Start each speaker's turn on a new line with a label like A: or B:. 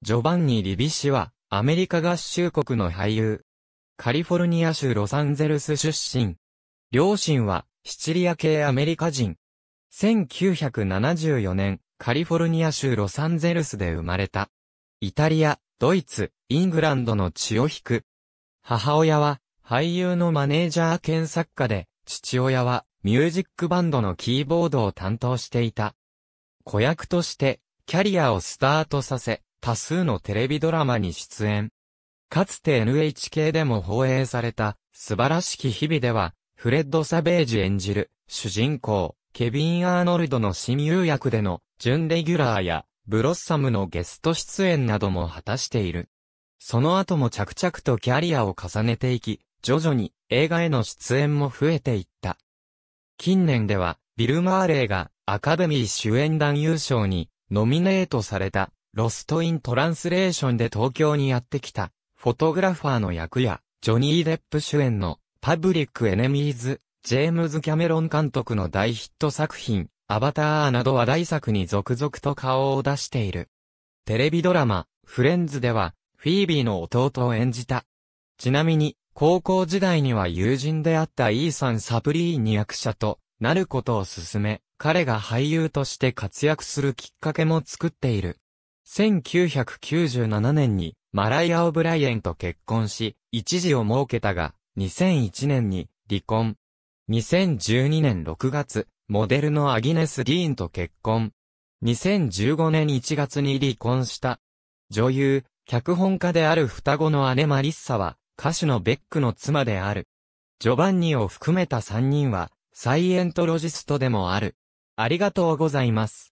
A: ジョバンニ・リビ
B: 氏は、アメリカ合衆国の俳優。カリフォルニア州ロサンゼルス出身。両親は、シチリア系アメリカ人。1974年、カリフォルニア州ロサンゼルスで生まれた。イタリア、ドイツ、イングランドの血を引く。母親は、俳優のマネージャー兼作家で、父親は、ミュージックバンドのキーボードを担当していた。子役として、キャリアをスタートさせ、多数のテレビドラマに出演。かつて NHK でも放映された、素晴らしき日々では、フレッド・サベージ演じる、主人公、ケビン・アーノルドの親友役での、準レギュラーや、ブロッサムのゲスト出演なども果たしている。その後も着々とキャリアを重ねていき、徐々に映画への出演も増えていった。近年では、ビル・マーレーがアカデミー主演男優賞にノミネートされたロストイントランスレーションで東京にやってきた、フォトグラファーの役や、ジョニー・デップ主演の、パブリック・エネミーズ、ジェームズ・キャメロン監督の大ヒット作品、アバターなど話題作に続々と顔を出している。テレビドラマ、フレンズでは、フィービーの弟を演じた。ちなみに、高校時代には友人であったイーサン・サプリーに役者となることを勧め、彼が俳優として活躍するきっかけも作っている。1997年にマライア・オブライエンと結婚し、一時を設けたが、2001年に離婚。2012年6月、モデルのアギネス・ディーンと結婚。2015年1月に離婚した。女優、脚本家である双子の姉マリッサは、歌手のベックの妻である。ジョバンニを含めた3人は、サイエントロジストでもある。ありがとうござ
A: います。